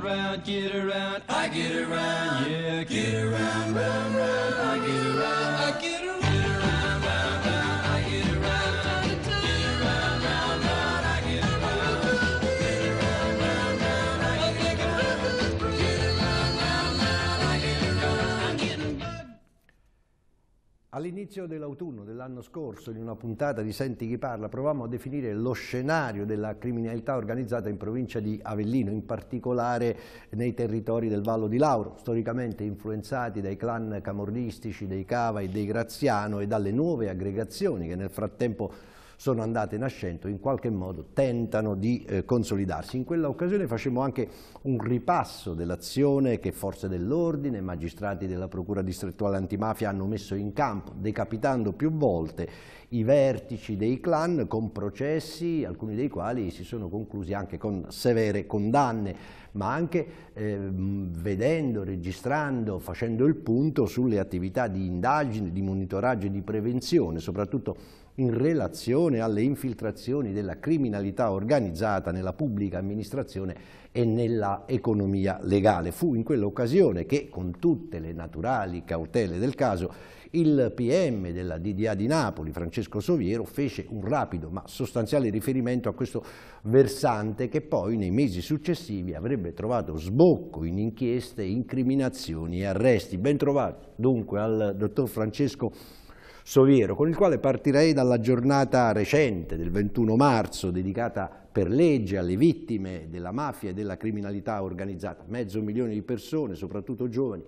round, round, get around, I get around, yeah, get around, round, round. All'inizio dell'autunno dell'anno scorso, in una puntata di Senti chi parla, provavamo a definire lo scenario della criminalità organizzata in provincia di Avellino, in particolare nei territori del Vallo di Lauro, storicamente influenzati dai clan camorristici dei Cava e dei Graziano e dalle nuove aggregazioni che nel frattempo sono andate nascendo, in qualche modo tentano di eh, consolidarsi. In quella occasione facemmo anche un ripasso dell'azione che forze dell'ordine, magistrati della Procura distrettuale antimafia hanno messo in campo, decapitando più volte i vertici dei clan con processi, alcuni dei quali si sono conclusi anche con severe condanne, ma anche eh, vedendo, registrando, facendo il punto sulle attività di indagine, di monitoraggio e di prevenzione, soprattutto in relazione alle infiltrazioni della criminalità organizzata nella pubblica amministrazione e nella economia legale. Fu in quell'occasione che, con tutte le naturali cautele del caso, il PM della DDA di Napoli, Francesco Soviero, fece un rapido ma sostanziale riferimento a questo versante che poi nei mesi successivi avrebbe trovato sbocco in inchieste, incriminazioni e arresti. Ben trovato dunque al dottor Francesco Soviero. Soviero, con il quale partirei dalla giornata recente del 21 marzo dedicata per legge alle vittime della mafia e della criminalità organizzata, mezzo milione di persone, soprattutto giovani,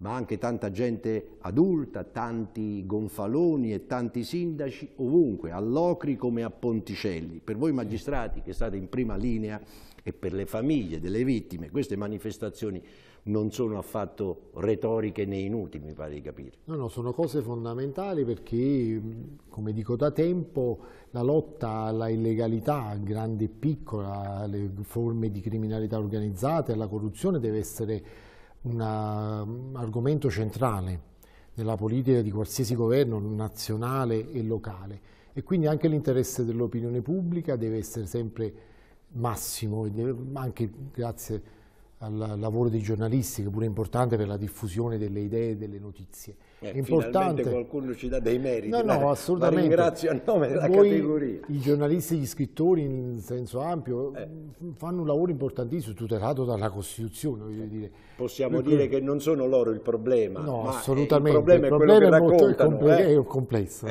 ma anche tanta gente adulta, tanti gonfaloni e tanti sindaci ovunque, a Locri come a Ponticelli. Per voi magistrati che state in prima linea e per le famiglie delle vittime, queste manifestazioni non sono affatto retoriche né inutili, mi pare di capire. No, no, sono cose fondamentali perché, come dico da tempo, la lotta alla illegalità, grande e piccola, alle forme di criminalità organizzate, alla corruzione deve essere un mm, argomento centrale nella politica di qualsiasi governo nazionale e locale e quindi anche l'interesse dell'opinione pubblica deve essere sempre massimo, anche grazie al lavoro dei giornalisti, che pure è importante per la diffusione delle idee e delle notizie. Eh, importante... qualcuno ci dà dei meriti. No, no, assolutamente. ringrazio a nome della Voi, categoria. I giornalisti, e gli scrittori in senso ampio eh. fanno un lavoro importantissimo, tutelato dalla Costituzione. Eh. Dire. Possiamo Perché... dire che non sono loro il problema. No, assolutamente. Il problema, il problema è quello è che raccontano. Molto, è eh. complesso.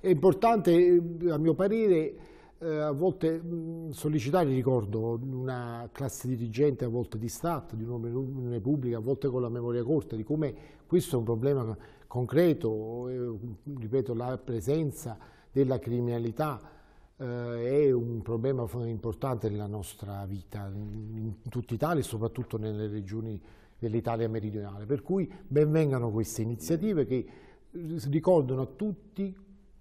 è importante, a mio parere eh, a volte mh, mm, sollecitare, ricordo, una classe dirigente, a volte di Stato, di un'opinione pubblica, a volte con la memoria corta, di come questo è un problema concreto, eh, ripeto, la presenza della criminalità eh, è un problema importante nella nostra vita, in, in tutta Italia e soprattutto nelle regioni dell'Italia meridionale. Per cui benvengano queste iniziative che eh, ricordano a tutti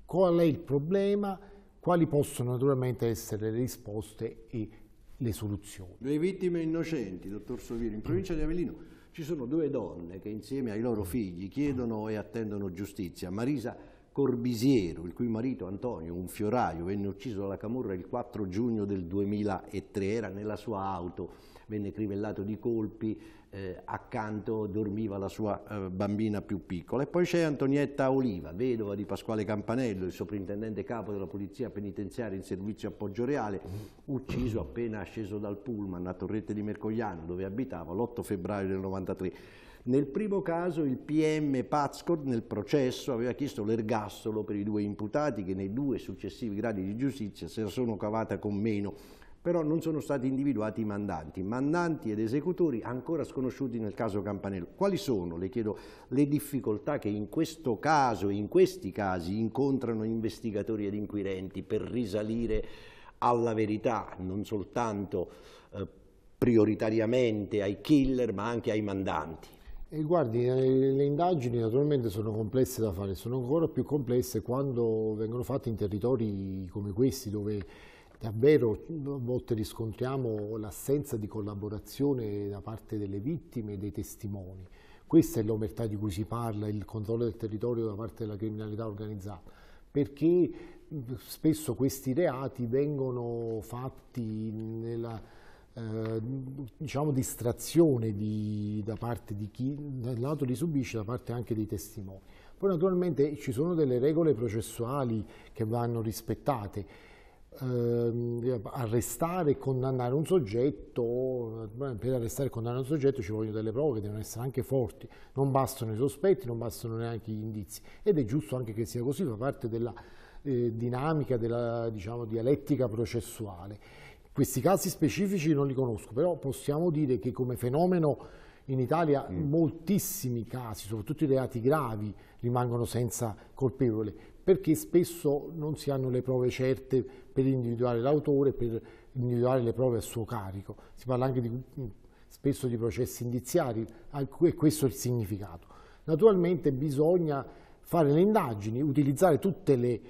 qual è il problema quali possono naturalmente essere le risposte e le soluzioni. Le vittime innocenti, dottor Sovino, in provincia di Avellino ci sono due donne che insieme ai loro figli chiedono e attendono giustizia. Marisa Corbisiero, il cui marito Antonio, un fioraio, venne ucciso dalla Camorra il 4 giugno del 2003, era nella sua auto venne crivellato di colpi, eh, accanto dormiva la sua eh, bambina più piccola. E poi c'è Antonietta Oliva, vedova di Pasquale Campanello, il soprintendente capo della Polizia Penitenziaria in servizio a Poggio Reale, ucciso appena sceso dal pullman a Torrette di Mercogliano, dove abitava, l'8 febbraio del 93. Nel primo caso il PM Pazcord nel processo aveva chiesto l'ergastolo per i due imputati che nei due successivi gradi di giustizia se la sono cavata con meno però non sono stati individuati i mandanti, mandanti ed esecutori ancora sconosciuti nel caso Campanello. Quali sono, le chiedo, le difficoltà che in questo caso in questi casi incontrano investigatori ed inquirenti per risalire alla verità, non soltanto eh, prioritariamente ai killer ma anche ai mandanti? E guardi, eh, le indagini naturalmente sono complesse da fare, sono ancora più complesse quando vengono fatte in territori come questi dove Davvero a volte riscontriamo l'assenza di collaborazione da parte delle vittime e dei testimoni. Questa è l'omertà di cui si parla, il controllo del territorio da parte della criminalità organizzata, perché spesso questi reati vengono fatti nella... Eh, diciamo distrazione di, da parte di chi dal lato li subisce, da parte anche dei testimoni. Poi naturalmente ci sono delle regole processuali che vanno rispettate eh, arrestare e condannare un soggetto, eh, per arrestare e condannare un soggetto ci vogliono delle prove che devono essere anche forti, non bastano i sospetti, non bastano neanche gli indizi ed è giusto anche che sia così, fa parte della eh, dinamica, della diciamo, dialettica processuale. Questi casi specifici non li conosco, però possiamo dire che come fenomeno in Italia mm. moltissimi casi, soprattutto i reati gravi, rimangono senza colpevole, perché spesso non si hanno le prove certe per individuare l'autore, per individuare le prove a suo carico. Si parla anche di, mm, spesso di processi indiziari, e questo è il significato. Naturalmente bisogna fare le indagini, utilizzare tutte le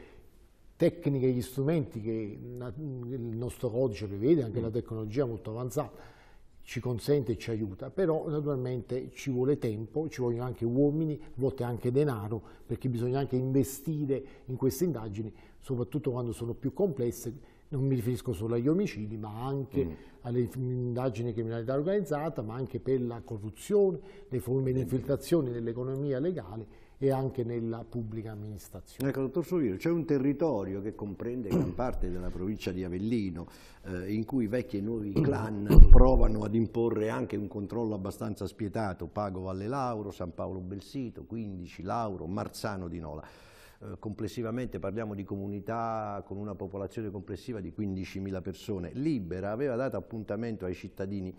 tecniche e gli strumenti che mm, il nostro codice prevede, anche mm. la tecnologia molto avanzata, ci consente e ci aiuta, però naturalmente ci vuole tempo, ci vogliono anche uomini, a volte anche denaro, perché bisogna anche investire in queste indagini, soprattutto quando sono più complesse, non mi riferisco solo agli omicidi, ma anche mm. alle indagini di criminalità organizzata, ma anche per la corruzione, le forme di infiltrazione dell'economia legale, e anche nella pubblica amministrazione. Ecco, dottor Sovino, c'è un territorio che comprende gran parte della provincia di Avellino eh, in cui vecchi e nuovi clan provano ad imporre anche un controllo abbastanza spietato, Pago Valle Lauro, San Paolo Belsito, 15, Lauro, Marzano di Nola eh, complessivamente parliamo di comunità con una popolazione complessiva di 15.000 persone, Libera aveva dato appuntamento ai cittadini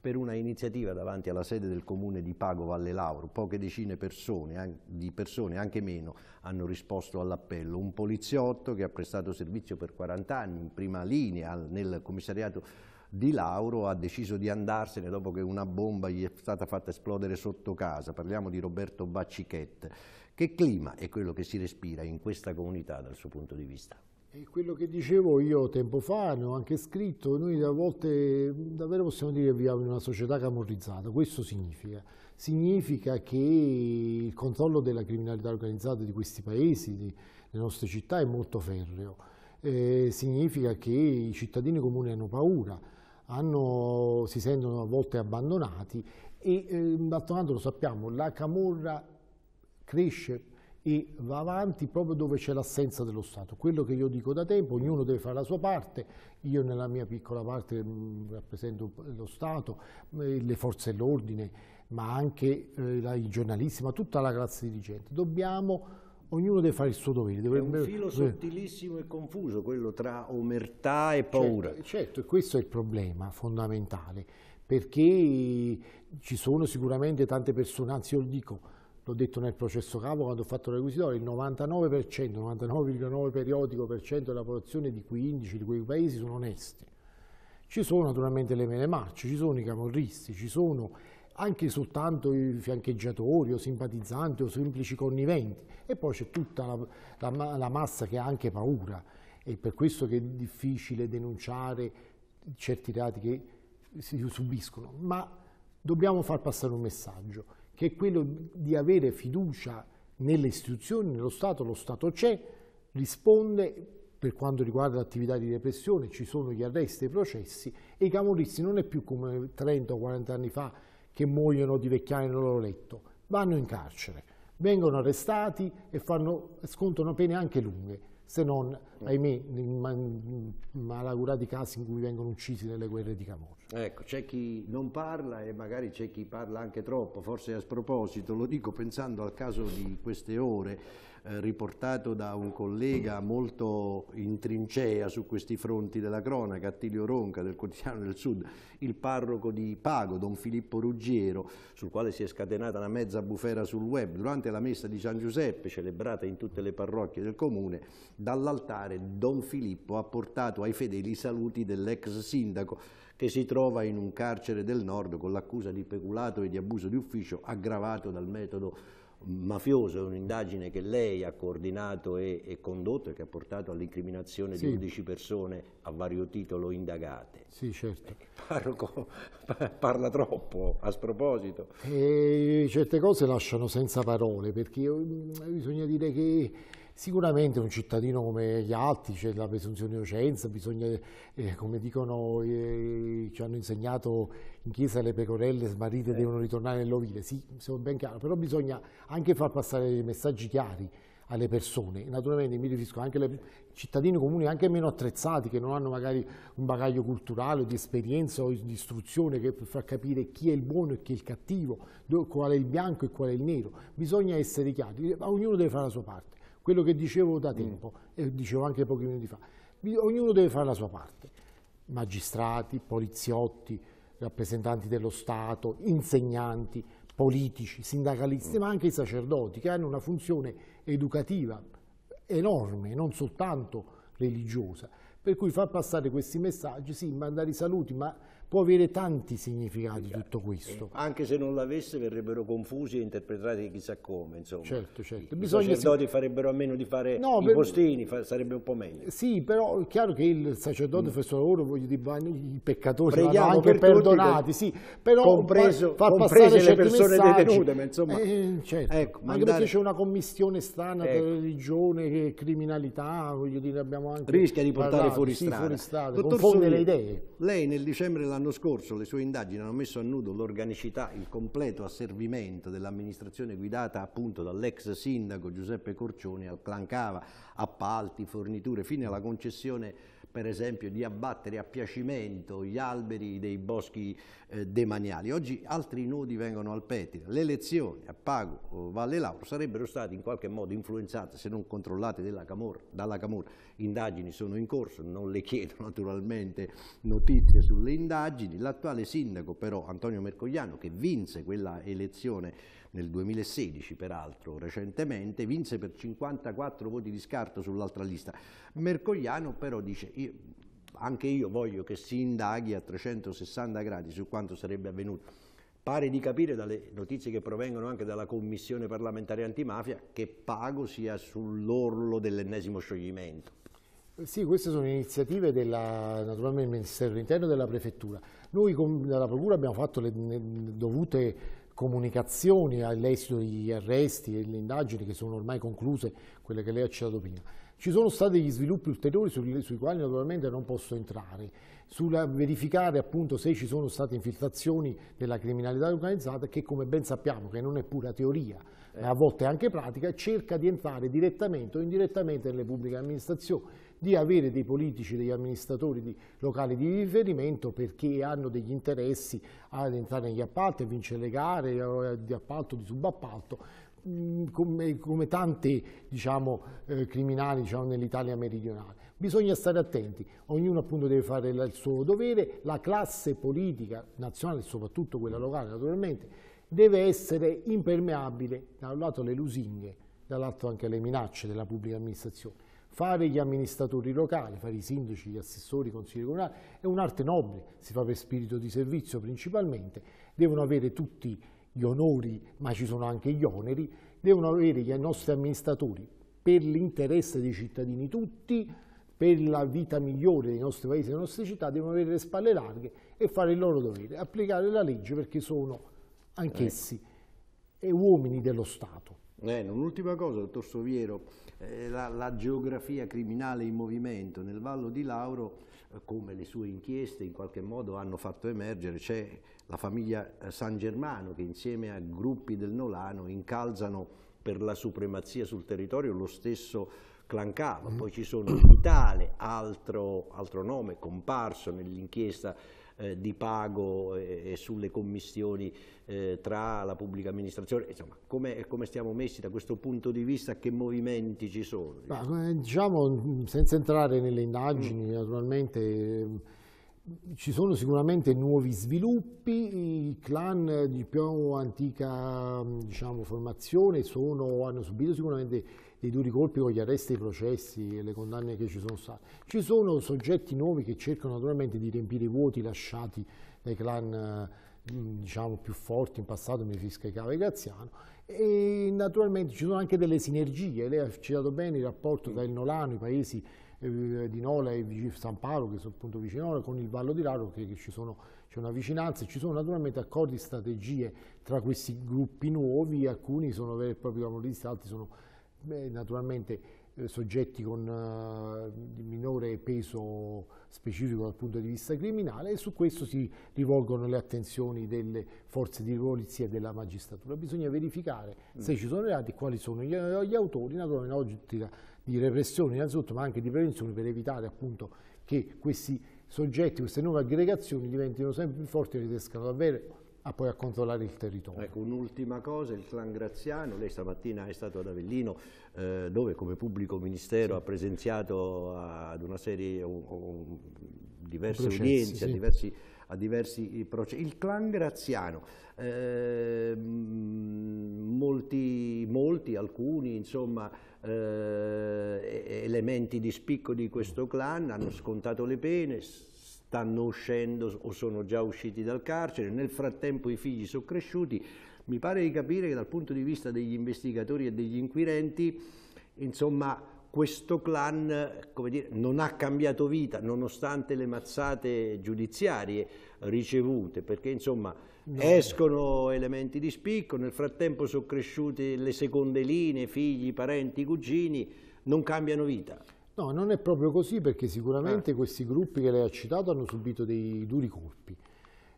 per una iniziativa davanti alla sede del comune di Pago Valle Lauro. Poche decine persone, di persone, anche meno, hanno risposto all'appello. Un poliziotto che ha prestato servizio per 40 anni in prima linea nel commissariato di Lauro ha deciso di andarsene dopo che una bomba gli è stata fatta esplodere sotto casa. Parliamo di Roberto Baccichette. Che clima è quello che si respira in questa comunità dal suo punto di vista? E quello che dicevo io tempo fa, ne ho anche scritto, noi a volte davvero possiamo dire che viviamo in una società camorrizzata, questo significa. Significa che il controllo della criminalità organizzata di questi paesi, delle nostre città, è molto ferreo. Eh, significa che i cittadini comuni hanno paura, hanno, si sentono a volte abbandonati e eh, d'altro canto lo sappiamo, la camorra cresce e va avanti proprio dove c'è l'assenza dello Stato. Quello che io dico da tempo, ognuno deve fare la sua parte, io nella mia piccola parte mm, rappresento lo Stato, mm, eh, le forze dell'ordine, ma anche eh, i giornalisti, ma tutta la classe dirigente. Dobbiamo ognuno deve fare il suo dovere. Dovrebbe... È un filo sottilissimo e confuso quello tra omertà e certo, paura. Eh, certo, certo, questo è il problema fondamentale, perché ci sono sicuramente tante persone, anzi io lo dico, l'ho detto nel processo capo quando ho fatto la il 99%, 99,9 periodico per cento della popolazione di 15 di quei paesi sono onesti. Ci sono naturalmente le mele marce, ci sono i camorristi, ci sono anche soltanto i fiancheggiatori o simpatizzanti o semplici conniventi e poi c'è tutta la, la, la massa che ha anche paura e per questo che è difficile denunciare certi reati che si subiscono, ma dobbiamo far passare un messaggio che è quello di avere fiducia nelle istituzioni, nello Stato, lo Stato c'è, risponde per quanto riguarda l'attività di repressione, ci sono gli arresti i processi e i camorristi non è più come 30 o 40 anni fa che muoiono di vecchiaia nel loro letto, vanno in carcere, vengono arrestati e fanno, scontano pene anche lunghe se non, mm. ahimè, in malaugurati casi in cui vengono uccisi nelle guerre di Camorra. Ecco, c'è chi non parla e magari c'è chi parla anche troppo, forse a sproposito, lo dico pensando al caso di queste ore, eh, riportato da un collega molto in trincea su questi fronti della cronaca, Attilio Ronca del Quotidiano del Sud, il parroco di Pago, Don Filippo Ruggiero, sul quale si è scatenata una mezza bufera sul web, durante la messa di San Giuseppe, celebrata in tutte le parrocchie del comune, dall'altare Don Filippo ha portato ai fedeli i saluti dell'ex sindaco che si trova in un carcere del nord con l'accusa di peculato e di abuso di ufficio aggravato dal metodo mafioso, è un'indagine che lei ha coordinato e, e condotto e che ha portato all'incriminazione sì. di 11 persone a vario titolo indagate. Sì, certo. Il eh, parla troppo a sproposito. E certe cose lasciano senza parole perché mm, bisogna dire che Sicuramente un cittadino come gli altri c'è la presunzione di innocenza, bisogna, eh, come dicono, eh, ci hanno insegnato in chiesa le pecorelle smarrite eh. devono ritornare nell'ovile, sì, sono ben chiaro, però bisogna anche far passare dei messaggi chiari alle persone, naturalmente mi riferisco anche ai cittadini comuni anche meno attrezzati che non hanno magari un bagaglio culturale o di esperienza o di istruzione che per far capire chi è il buono e chi è il cattivo, qual è il bianco e qual è il nero, bisogna essere chiari, ognuno deve fare la sua parte quello che dicevo da mm. tempo mm. e dicevo anche pochi minuti fa. Ognuno deve fare la sua parte, magistrati, poliziotti, rappresentanti dello Stato, insegnanti, politici, sindacalisti, mm. ma anche i sacerdoti che hanno una funzione educativa enorme, non soltanto religiosa. Per cui far passare questi messaggi, sì, mandare i saluti, ma può avere tanti significati tutto questo. Eh, anche se non l'avesse verrebbero confusi e interpretati chissà come, insomma. Certo, certo. Bisogna I sacerdoti si... farebbero a meno di fare no, i per... postini, fa... sarebbe un po' meglio. Sì, però è chiaro che il sacerdote mm. fa il suo lavoro, voglio dire, i peccatori Preghiamo vanno anche per perdonati, per... sì, però compreso, fa, fa comprese le persone messaggi. detenute, ma insomma... Eh, eh certo. ecco, mandare... anche perché c'è una commissione strana ecco. tra religione e criminalità, voglio dire, abbiamo anche... Rischia di portare fuori, strada. Sì, fuori strada, Dottor le idee. Lei nel dicembre dell'anno L'anno scorso le sue indagini hanno messo a nudo l'organicità, il completo asservimento dell'amministrazione guidata appunto dall'ex sindaco Giuseppe Corcioni al clan Cava, appalti, forniture, fino alla concessione per esempio di abbattere a piacimento gli alberi dei boschi eh, demaniali. Oggi altri nodi vengono al pettine. Le elezioni a Pago Valle Lauro sarebbero state in qualche modo influenzate, se non controllate Camorra, dalla Camorra. Indagini sono in corso, non le chiedo naturalmente notizie sulle indagini. L'attuale sindaco però, Antonio Mercogliano, che vinse quella elezione nel 2016 peraltro recentemente, vinse per 54 voti di scarto sull'altra lista. Mercogliano però dice io, anche io voglio che si indaghi a 360 gradi su quanto sarebbe avvenuto. Pare di capire dalle notizie che provengono anche dalla Commissione parlamentare antimafia che Pago sia sull'orlo dell'ennesimo scioglimento. Eh, sì, queste sono iniziative della, naturalmente del Ministero dell'Interno e della Prefettura. Noi con, dalla Procura abbiamo fatto le, le dovute comunicazioni all'esito eh, degli arresti e delle indagini che sono ormai concluse, quelle che lei ha citato prima. Ci sono stati degli sviluppi ulteriori sui, sui quali naturalmente non posso entrare, sulla verificare appunto se ci sono state infiltrazioni della criminalità organizzata che come ben sappiamo che non è pura teoria, ma a volte anche pratica, cerca di entrare direttamente o indirettamente nelle pubbliche amministrazioni di avere dei politici, degli amministratori di, locali di riferimento perché hanno degli interessi ad entrare negli appalti, a vincere le gare eh, di appalto, di subappalto, mm, come, come tanti diciamo, eh, criminali diciamo, nell'Italia meridionale. Bisogna stare attenti, ognuno appunto deve fare il suo dovere, la classe politica nazionale, soprattutto quella locale naturalmente, deve essere impermeabile da un lato alle lusinghe, dall'altro anche alle minacce della pubblica amministrazione Fare gli amministratori locali, fare i sindaci, gli assessori, i consigli comunali è un'arte nobile, si fa per spirito di servizio principalmente, devono avere tutti gli onori, ma ci sono anche gli oneri, devono avere i nostri amministratori per l'interesse dei cittadini tutti, per la vita migliore dei nostri paesi e delle nostre città, devono avere le spalle larghe e fare il loro dovere, applicare la legge perché sono eh. anch'essi uomini dello Stato. Eh, un'ultima cosa, dottor Soviero, eh, la, la, geografia criminale in movimento nel Vallo di Lauro, eh, come le sue inchieste in qualche modo hanno fatto emergere, c'è la famiglia eh, San Germano che insieme a gruppi del Nolano incalzano per la supremazia sul territorio lo stesso Clancava, poi ci sono Vitale, altro, altro nome comparso nell'inchiesta eh, di pago e, e sulle commissioni eh, tra la pubblica amministrazione, insomma come, come, stiamo messi da questo punto di vista, che movimenti ci sono? Ma, diciamo, senza entrare nelle indagini mm. naturalmente ehm, ci sono sicuramente nuovi sviluppi, i clan di più antica diciamo, formazione sono, hanno subito sicuramente dei duri colpi con gli arresti e i processi e le condanne che ci sono state. Ci sono soggetti nuovi che cercano naturalmente di riempire i vuoti lasciati dai clan mm, diciamo, più forti in passato, mi fisca i cave Graziano, e naturalmente ci sono anche delle sinergie, lei ha citato bene il rapporto tra il Nolano, i paesi eh, di Nola e San Paolo, che sono appunto vicino a Nola, con il Vallo di Raro, che, c'è una vicinanza, ci sono naturalmente accordi e strategie tra questi gruppi nuovi, alcuni sono veri e propri camorristi, altri sono Beh, naturalmente eh, soggetti con uh, minore peso specifico dal punto di vista criminale e su questo si rivolgono le attenzioni delle forze di polizia e della magistratura. Bisogna verificare mm. se ci sono reati, quali sono gli, eh, gli autori, naturalmente un'ottica di repressione innanzitutto ma anche di prevenzione per evitare appunto che questi soggetti, queste nuove aggregazioni diventino sempre più forti e riescano davvero a poi a controllare il territorio. Ecco, un'ultima cosa, il clan Graziano, lei stamattina è stato ad Avellino eh, dove come pubblico ministero sì. ha presenziato ad una serie, un, un, diverse processi, udienze, sì. a diversi, a diversi processi. Il clan Graziano, eh, molti, molti, alcuni, insomma, eh, elementi di spicco di questo clan hanno scontato le pene, stanno uscendo o sono già usciti dal carcere, nel frattempo i figli sono cresciuti. Mi pare di capire che dal punto di vista degli investigatori e degli inquirenti, insomma, questo clan dire, non ha cambiato vita nonostante le mazzate giudiziarie ricevute, perché insomma no. escono elementi di spicco, nel frattempo sono cresciute le seconde linee, figli, parenti, cugini, non cambiano vita. No, non è proprio così perché sicuramente eh. questi gruppi che lei ha citato hanno subito dei duri colpi.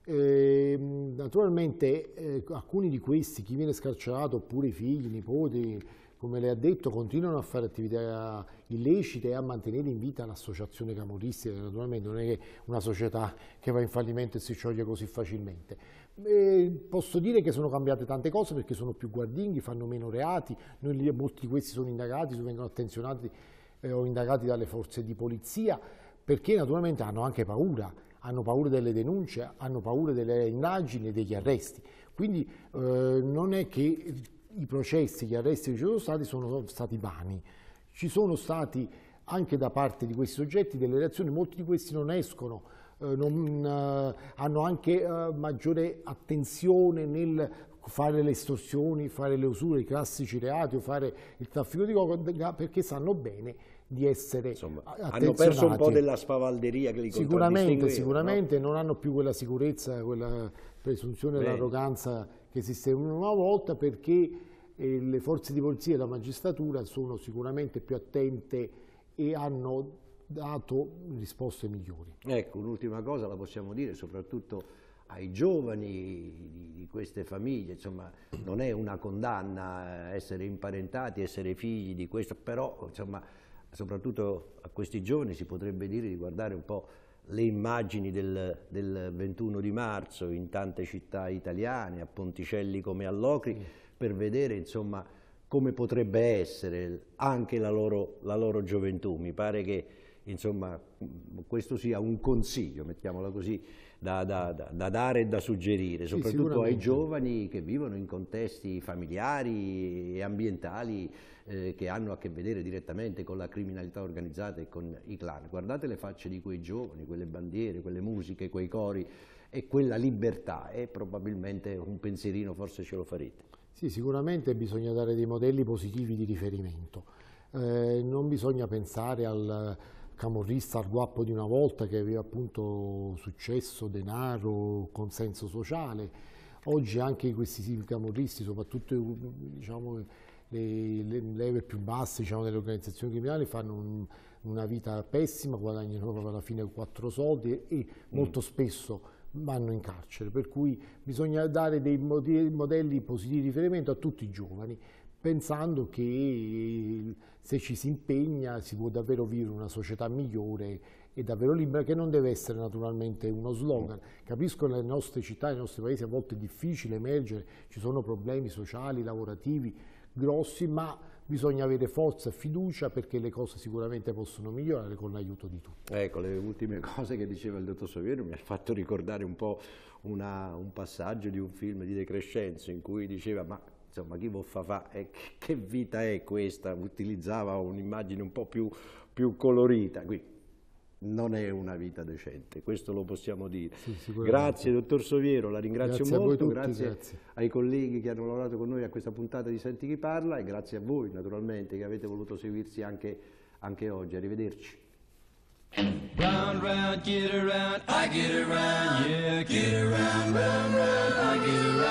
Ehm, naturalmente eh, alcuni di questi, chi viene scarcerato, oppure i figli, i nipoti, come lei ha detto, continuano a fare attività illecite e a mantenere in vita l'associazione camoristica, naturalmente non è una società che va in fallimento e si scioglie così facilmente. Eh, posso dire che sono cambiate tante cose perché sono più guardinghi, fanno meno reati, noi, molti di questi sono indagati, vengono attenzionati eh, o indagati dalle forze di polizia, perché naturalmente hanno anche paura, hanno paura delle denunce, hanno paura delle indagini e degli arresti. Quindi eh, non è che i processi, gli arresti che ci sono stati sono stati vani. Ci sono stati anche da parte di questi soggetti delle reazioni, molti di questi non escono, eh, non, eh, hanno anche eh, maggiore attenzione nel fare le estorsioni, fare le usure, i classici reati o fare il traffico di coca perché sanno bene di essere Insomma, Hanno perso un po' della spavalderia che li Sicuramente, sicuramente no? non hanno più quella sicurezza, quella presunzione Beh. dell'arroganza che esiste una volta perché eh, le forze di polizia e la magistratura sono sicuramente più attente e hanno dato risposte migliori. Ecco, un'ultima cosa la possiamo dire, soprattutto ai giovani di, queste famiglie, insomma non è una condanna eh, essere imparentati, essere figli di questo, però insomma soprattutto a questi giovani si potrebbe dire di guardare un po' le immagini del, del 21 di marzo in tante città italiane, a Ponticelli come a Locri, mm. per vedere insomma come potrebbe essere anche la loro, la loro gioventù. Mi pare che Insomma, questo sia un consiglio, mettiamola così, da, da, da dare e da suggerire, sì, soprattutto ai giovani che vivono in contesti familiari e ambientali eh, che hanno a che vedere direttamente con la criminalità organizzata e con i clan. Guardate le facce di quei giovani, quelle bandiere, quelle musiche, quei cori e quella libertà e probabilmente un pensierino forse ce lo farete. Sì, sicuramente bisogna dare dei modelli positivi di riferimento. Eh, non bisogna pensare al camorrista al guappo di una volta che aveva appunto successo, denaro, consenso sociale. Oggi anche questi camorristi, soprattutto diciamo, le, leve più basse diciamo, delle organizzazioni criminali, fanno un, una vita pessima, guadagnano alla fine quattro soldi e mm. molto mm. spesso vanno in carcere, per cui bisogna dare dei modelli positivi di riferimento a tutti i giovani, pensando che se ci si impegna si può davvero vivere una società migliore e davvero libera, che non deve essere naturalmente uno slogan. Capisco che nelle nostre città, nei nostri paesi a volte è difficile emergere, ci sono problemi sociali, lavorativi grossi, ma bisogna avere forza e fiducia perché le cose sicuramente possono migliorare con l'aiuto di tutti. Ecco, le ultime cose che diceva il dottor Saverio mi ha fatto ricordare un po' una, un passaggio di un film di De Crescenzo in cui diceva ma insomma chi buffa fa, eh, che vita è questa? Utilizzava un'immagine un po' più, più colorita, qui non è una vita decente, questo lo possiamo dire. Sì, grazie dottor Soviero, la ringrazio grazie molto, tutti, grazie, grazie, ai colleghi che hanno lavorato con noi a questa puntata di Senti chi parla e grazie a voi naturalmente che avete voluto seguirci anche, anche oggi, arrivederci. Round, round, get around, I get around, yeah, get around, round, round, I get around.